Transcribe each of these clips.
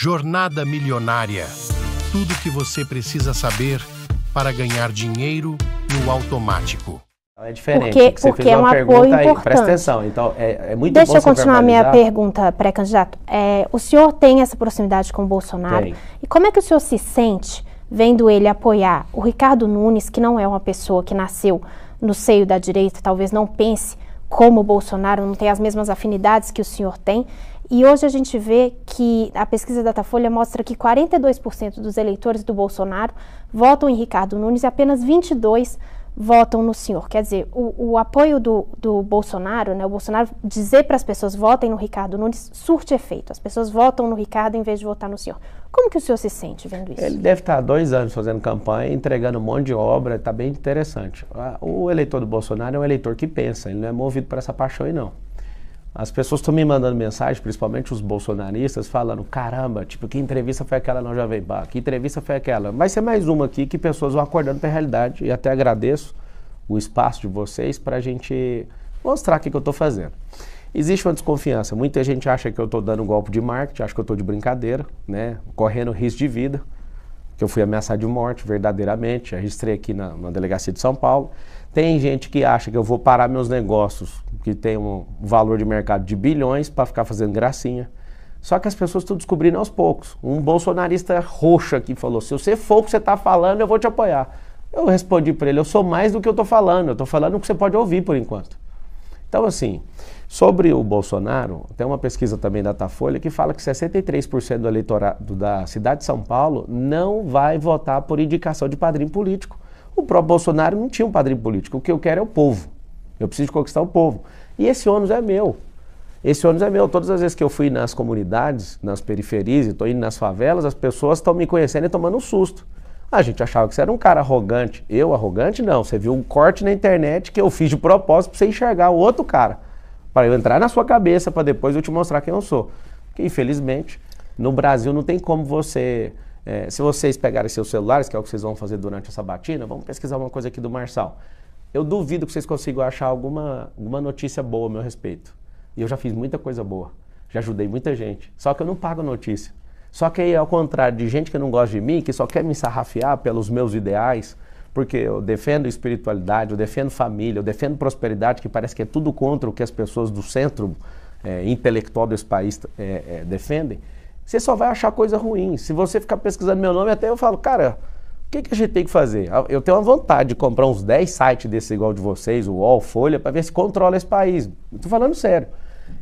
Jornada Milionária. Tudo o que você precisa saber para ganhar dinheiro no automático. É diferente. Porque, você porque fez é uma é um apoio importante. Presta atenção. Então, é, é muito Deixa eu continuar minha pergunta, pré-candidato. É, o senhor tem essa proximidade com o Bolsonaro? Tem. E como é que o senhor se sente vendo ele apoiar o Ricardo Nunes, que não é uma pessoa que nasceu no seio da direita, talvez não pense como o Bolsonaro, não tem as mesmas afinidades que o senhor tem. E hoje a gente vê que a pesquisa Datafolha mostra que 42% dos eleitores do Bolsonaro votam em Ricardo Nunes e apenas 22% votam no senhor. Quer dizer, o, o apoio do, do Bolsonaro, né, o Bolsonaro dizer para as pessoas votem no Ricardo Nunes surte efeito. As pessoas votam no Ricardo em vez de votar no senhor. Como que o senhor se sente vendo isso? Ele deve estar há dois anos fazendo campanha, entregando um monte de obra, está bem interessante. O eleitor do Bolsonaro é um eleitor que pensa, ele não é movido para essa paixão aí não. As pessoas estão me mandando mensagem, principalmente os bolsonaristas, falando: caramba, tipo, que entrevista foi aquela não Jovem Pan? Que entrevista foi aquela? Vai ser mais uma aqui que pessoas vão acordando para a realidade. E até agradeço o espaço de vocês para a gente mostrar o que, que eu estou fazendo. Existe uma desconfiança. Muita gente acha que eu estou dando um golpe de marketing, acha que eu estou de brincadeira, né? correndo risco de vida que eu fui ameaçado de morte verdadeiramente, registrei aqui na, na, delegacia de São Paulo. Tem gente que acha que eu vou parar meus negócios, que tem um valor de mercado de bilhões, para ficar fazendo gracinha. Só que as pessoas estão descobrindo aos poucos. Um bolsonarista roxo aqui falou: se você for o que você está falando, eu vou te apoiar. Eu respondi para ele: eu sou mais do que eu estou falando, eu estou falando o que você pode ouvir por enquanto. Então, assim, sobre o Bolsonaro, tem uma pesquisa também da Datafolha que fala que 63% do eleitorado da cidade de São Paulo não vai votar por indicação de padrinho político. O próprio Bolsonaro não tinha um padrinho político. O que eu quero é o povo. Eu preciso conquistar o povo. E esse ônus é meu. Esse ônus é meu. Todas as vezes que eu fui nas comunidades, nas periferias, estou indo nas favelas, as pessoas estão me conhecendo e tomando um susto. A gente achava que você era um cara arrogante. Eu, arrogante, não. Você viu um corte na internet que eu fiz de propósito para você enxergar o outro cara. Para eu entrar na sua cabeça, para depois eu te mostrar quem eu sou. Porque, infelizmente, no Brasil não tem como você. É, se vocês pegarem seus celulares, que é o que vocês vão fazer durante essa batina, vamos pesquisar uma coisa aqui do Marçal. Eu duvido que vocês consigam achar alguma, alguma notícia boa a meu respeito. E eu já fiz muita coisa boa. Já ajudei muita gente. Só que eu não pago notícia. Só que aí, ao contrário de gente que não gosta de mim, que só quer me sarrafiar pelos meus ideais, porque eu defendo espiritualidade, eu defendo família, eu defendo prosperidade, que parece que é tudo contra o que as pessoas do centro é, intelectual desse país é, é, defendem, você só vai achar coisa ruim. Se você ficar pesquisando meu nome, até eu falo, cara, o que, que a gente tem que fazer? Ah, eu tenho uma vontade de comprar uns 10 sites desse igual de vocês, o UOL, Folha, para ver se controla esse país. Estou falando sério.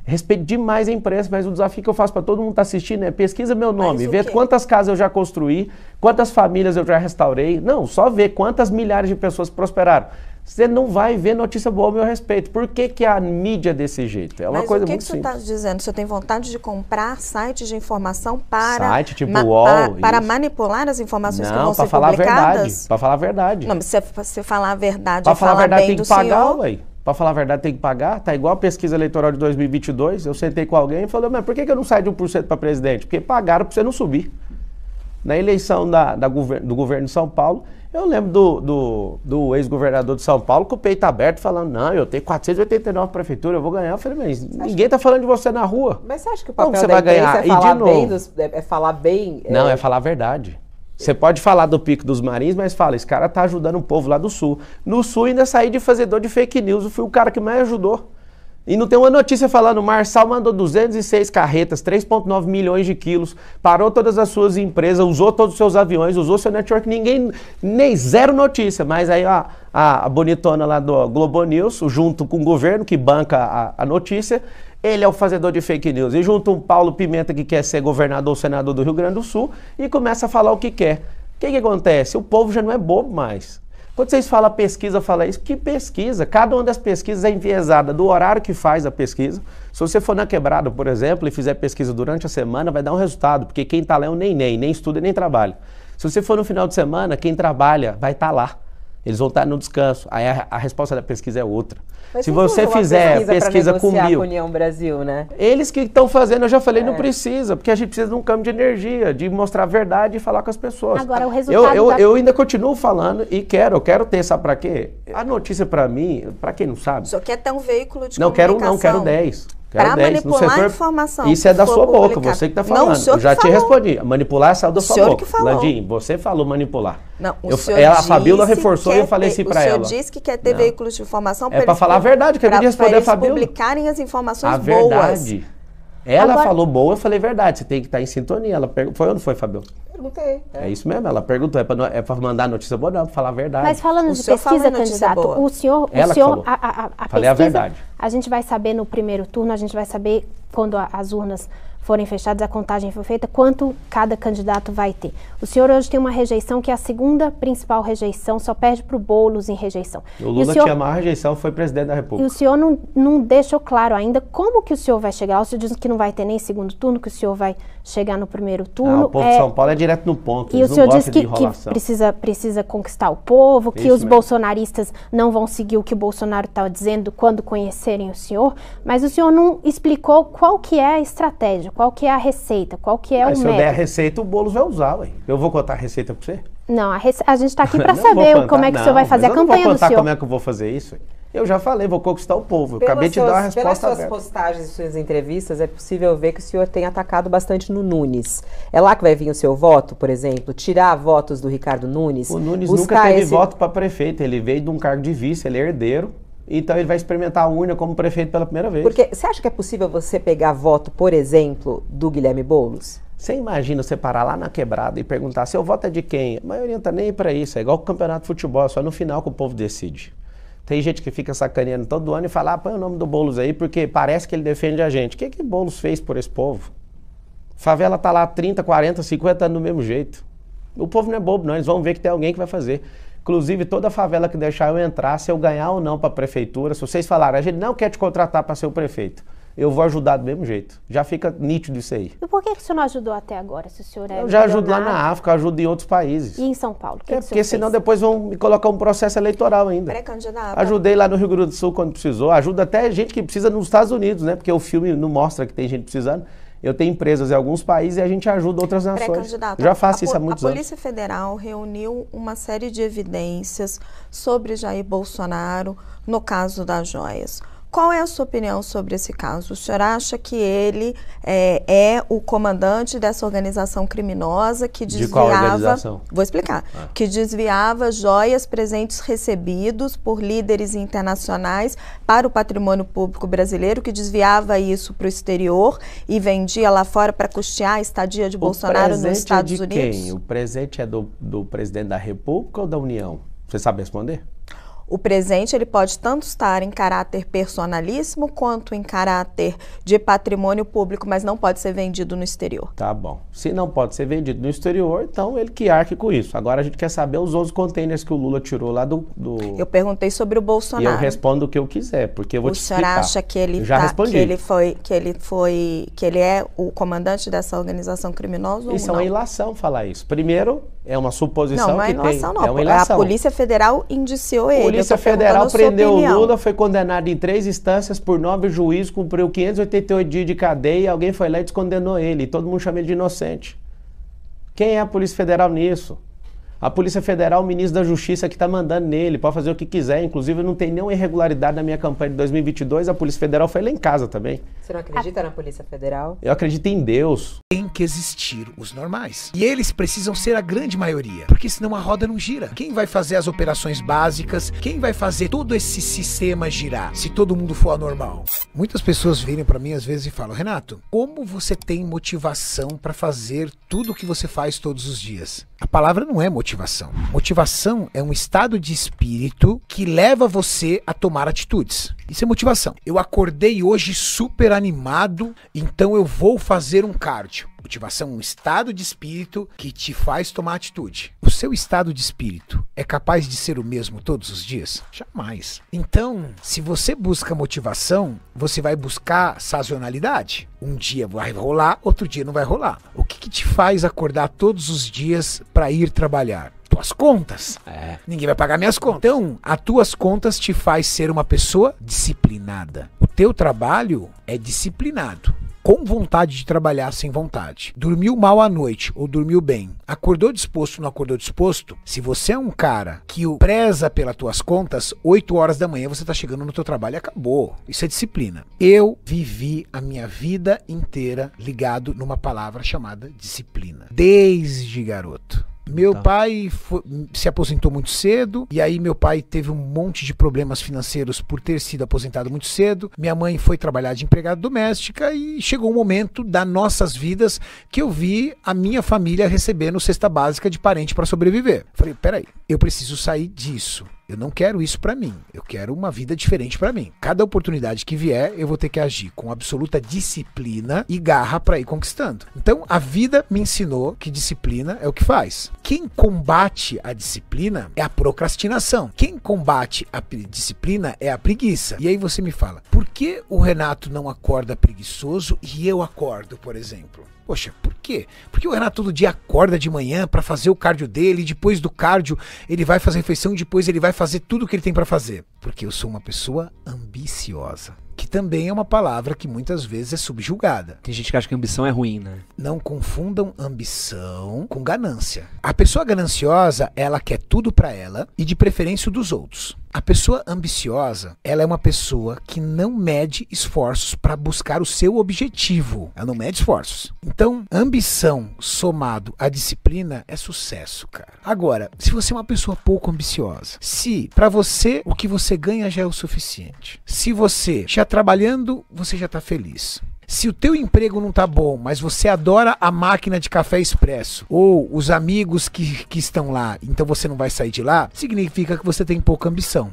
Respeito demais a imprensa, mas o desafio que eu faço para todo mundo que está assistindo é pesquisa meu nome, vê quantas casas eu já construí, quantas famílias eu já restaurei. Não, só ver quantas milhares de pessoas prosperaram. Você não vai ver notícia boa a meu respeito. Por que, que a mídia é desse jeito? É uma mas coisa muito que O que você está dizendo? Você tem vontade de comprar sites de informação para... Site tipo UOL, para, para, manipular as informações não, que vão ser falar publicadas? Não, para falar a verdade. Para falar a verdade. Não, mas se, você falar a verdade, Para falar, falar a verdade, tem que pagar, senhor... Ué para falar a verdade, tem que pagar. Tá igual a pesquisa eleitoral de 2022. Eu sentei com alguém e falei, mas por que, que eu não saio de 1% para presidente? Porque pagaram para você não subir. Na eleição da, da gover do governo de São Paulo, eu lembro do, do, do ex-governador de São Paulo com o peito aberto falando, não, eu tenho 489 prefeitura, eu vou ganhar. Eu falei, mas você ninguém está que... falando de você na rua. Mas você acha que o papel Como você da vai é ganhar? É, é falar, bem dos, é falar bem... É... Não, é falar a verdade. Você pode falar do pico dos marins, mas fala, esse cara tá ajudando o povo lá do sul. No sul ainda saí de fazedor de fake news, eu fui o cara que mais ajudou. E não tem uma notícia falando, Marçal mandou 206 carretas, 3,9 milhões de quilos, parou todas as suas empresas, usou todos os seus aviões, usou seu network, ninguém, nem zero notícia. Mas aí a, a bonitona lá do Globo News, junto com o governo que banca a, a notícia, ele é o fazedor de fake news. E junto um Paulo Pimenta que quer ser governador ou senador do Rio Grande do Sul e começa a falar o que quer. O que, que acontece? O povo já não é bobo mais. Quando vocês falam pesquisa, fala é isso, que pesquisa? Cada uma das pesquisas é enviesada do horário que faz a pesquisa. Se você for na quebrada, por exemplo, e fizer pesquisa durante a semana, vai dar um resultado, porque quem está lá é um neném, nem, nem estuda nem trabalha. Se você for no final de semana, quem trabalha vai estar tá lá. Eles vão estar tá no descanso. Aí a, a resposta da pesquisa é outra se você fizer pesquisa, pesquisa com mil. Com União Brasil, né? Eles que estão fazendo, eu já falei, é. não precisa, porque a gente precisa de um câmbio de energia, de mostrar a verdade e falar com as pessoas. Agora, o resultado. Eu, eu, da... eu ainda continuo falando e quero, eu quero ter, sabe para quê? A notícia para mim, para quem não sabe. Só quer ter um veículo de não, comunicação. Não, quero, não, quero 10. Para manipular a informação. Isso é da sua boca, publicado. você que está falando. Não, o senhor eu já te falou. respondi. Manipular é saiu da o senhor boca. Que falou. Landim, você falou manipular. Não, o eu, senhor ela, A Fabíola reforçou e eu falei assim para ela. O senhor disse que quer ter não. veículos de informação para É para falar a verdade, que eu queria responder a Fabíola. publicarem as informações boas. A verdade. Ela Agora, falou boa, eu falei verdade. Você tem que estar tá em sintonia. Ela pegou, foi ou não foi, Fabiola? Perguntei. É. é isso mesmo, ela perguntou. É para é mandar notícia boa, não, é pra falar a verdade. Mas falando o de pesquisa, candidato, boa. o senhor. Ela o senhor a, a, a, Falei pesquisa, a verdade. A gente vai saber no primeiro turno, a gente vai saber quando a, as urnas forem fechadas, a contagem foi feita, quanto cada candidato vai ter. O senhor hoje tem uma rejeição que é a segunda principal rejeição, só perde para o Boulos em rejeição. O Lula o senhor, tinha a maior rejeição, foi presidente da República. E o senhor não, não deixou claro ainda como que o senhor vai chegar. O senhor diz que não vai ter nem segundo turno, que o senhor vai chegar no primeiro turno. Ah, o povo é, de São Paulo é de direto no ponto. E o senhor disse que, que, precisa, precisa conquistar o povo, que Isso os mesmo. bolsonaristas não vão seguir o que o Bolsonaro está dizendo quando conhecerem o senhor, mas o senhor não explicou qual que é a estratégia, qual que é a receita, qual que é mas o se método. Se eu der a receita, o Boulos vai usar, ué. Eu vou contar a receita para você? Não, a, rece... a gente está aqui para saber contar, como é que não, o senhor vai fazer a campanha do senhor. Eu não vou contar como é que eu vou fazer isso eu já falei, vou conquistar o povo. Eu pelas acabei de dar a resposta Pelas suas aberta. postagens e suas entrevistas, é possível ver que o senhor tem atacado bastante no Nunes. É lá que vai vir o seu voto, por exemplo? Tirar votos do Ricardo Nunes? O Nunes nunca teve esse... voto para prefeito. Ele veio de um cargo de vice, ele é herdeiro. Então ele vai experimentar a urna como prefeito pela primeira vez. Porque você acha que é possível você pegar voto, por exemplo, do Guilherme Boulos? Você imagina você parar lá na quebrada e perguntar seu voto é de quem? A maioria não tá nem para isso. É igual o campeonato de futebol, é só no final que o povo decide. Tem gente que fica sacaneando todo ano e fala, ah, põe o nome do Boulos aí, porque parece que ele defende a gente. O que, que Boulos fez por esse povo? Favela tá lá 30, 40, 50 anos do mesmo jeito. O povo não é bobo, não. Eles vão ver que tem alguém que vai fazer. Inclusive, toda favela que deixar eu entrar, se eu ganhar ou não para a prefeitura, se vocês falarem, a gente não quer te contratar para ser o prefeito eu vou ajudar do mesmo jeito. Já fica nítido isso aí. E por que, que o senhor não ajudou até agora, se o senhor é Eu já ajudo lá na África, ajudo em outros países. E em São Paulo? Que é, que porque senão depois vão me colocar um processo eleitoral ainda. Pré-candidato. Ajudei lá no Rio Grande do Sul quando precisou. Ajuda até gente que precisa nos Estados Unidos, né? Porque o filme não mostra que tem gente precisando. Eu tenho empresas em alguns países e a gente ajuda outras nações. Já faço a, isso há muitos anos. A Polícia anos. Federal reuniu uma série de evidências sobre Jair Bolsonaro no caso das joias. Qual é a sua opinião sobre esse caso? O senhor acha que ele é, é o comandante dessa organização criminosa que desviava. De qual Vou explicar. Ah. Que desviava joias, presentes recebidos por líderes internacionais para o patrimônio público brasileiro, que desviava isso para o exterior e vendia lá fora para custear a estadia de o Bolsonaro nos Estados é de Unidos? Quem? O presente é do, do presidente da República ou da União? Você sabe responder? O presente ele pode tanto estar em caráter personalíssimo quanto em caráter de patrimônio público, mas não pode ser vendido no exterior. Tá bom. Se não pode ser vendido no exterior, então ele que arque com isso. Agora a gente quer saber os 11 containers que o Lula tirou lá do. do... Eu perguntei sobre o Bolsonaro. E eu respondo o que eu quiser, porque eu vou o te explicar. O senhor acha que ele, já tá, respondi. que ele foi, que ele foi, que ele é o comandante dessa organização criminosa? Isso ou não? é uma ilação falar isso. Primeiro, é uma suposição não, não é que tem. Não, é uma ilação. A Polícia Federal indiciou ele. A Polícia Federal prendeu o Lula, foi condenado em três instâncias por nove juízes, cumpriu 588 dias de cadeia, alguém foi lá e descondenou ele. todo mundo chama ele de inocente. Quem é a Polícia Federal nisso? A Polícia Federal, o ministro da Justiça que está mandando nele, pode fazer o que quiser. Inclusive, não tem nenhuma irregularidade na minha campanha de 2022. A Polícia Federal foi lá em casa também. Você não acredita na Polícia Federal? Eu acredito em Deus. Tem que existir os normais. E eles precisam ser a grande maioria, porque senão a roda não gira. Quem vai fazer as operações básicas? Quem vai fazer todo esse sistema girar? Se todo mundo for anormal. Muitas pessoas virem para mim às vezes e falam: "Renato, como você tem motivação para fazer tudo o que você faz todos os dias?" A palavra não é motivação. Motivação é um estado de espírito que leva você a tomar atitudes. Isso é motivação. Eu acordei hoje super animado, então eu vou fazer um cardio motivação, um estado de espírito que te faz tomar atitude. O seu estado de espírito é capaz de ser o mesmo todos os dias? Jamais. Então, se você busca motivação, você vai buscar sazonalidade. Um dia vai rolar, outro dia não vai rolar. O que, que te faz acordar todos os dias para ir trabalhar? tuas contas. É. Ninguém vai pagar minhas contas. Então, as tuas contas te faz ser uma pessoa disciplinada. O teu trabalho é disciplinado com vontade de trabalhar sem vontade. Dormiu mal à noite ou dormiu bem. Acordou disposto ou não acordou disposto? Se você é um cara que o preza pelas tuas contas, 8 horas da manhã você está chegando no teu trabalho e acabou. Isso é disciplina. Eu vivi a minha vida inteira ligado numa palavra chamada disciplina. Desde garoto. Meu tá. pai foi, se aposentou muito cedo, e aí meu pai teve um monte de problemas financeiros por ter sido aposentado muito cedo. Minha mãe foi trabalhar de empregada doméstica e chegou um momento das nossas vidas que eu vi a minha família recebendo cesta básica de parente para sobreviver. Falei, peraí, eu preciso sair disso. Eu não quero isso para mim. Eu quero uma vida diferente para mim. Cada oportunidade que vier, eu vou ter que agir com absoluta disciplina e garra para ir conquistando. Então, a vida me ensinou que disciplina é o que faz. Quem combate a disciplina é a procrastinação. Quem combate a disciplina é a preguiça. E aí você me fala: "Por que o Renato não acorda preguiçoso e eu acordo, por exemplo?" Poxa, por quê? Porque o Renato todo dia acorda de manhã para fazer o cardio dele, depois do cardio ele vai fazer refeição, e depois ele vai fazer tudo o que ele tem para fazer. Porque eu sou uma pessoa ambiciosa, que também é uma palavra que muitas vezes é subjugada. Tem gente que acha que ambição é ruim, né? Não confundam ambição com ganância. A pessoa gananciosa, ela quer tudo para ela e de preferência dos outros. A pessoa ambiciosa, ela é uma pessoa que não mede esforços para buscar o seu objetivo. Ela não mede esforços. Então, ambição somado à disciplina é sucesso, cara. Agora, se você é uma pessoa pouco ambiciosa, se para você o que você ganha já é o suficiente, se você já trabalhando, você já está feliz. Se o teu emprego não tá bom, mas você adora a máquina de café expresso ou os amigos que, que estão lá, então você não vai sair de lá, significa que você tem pouca ambição.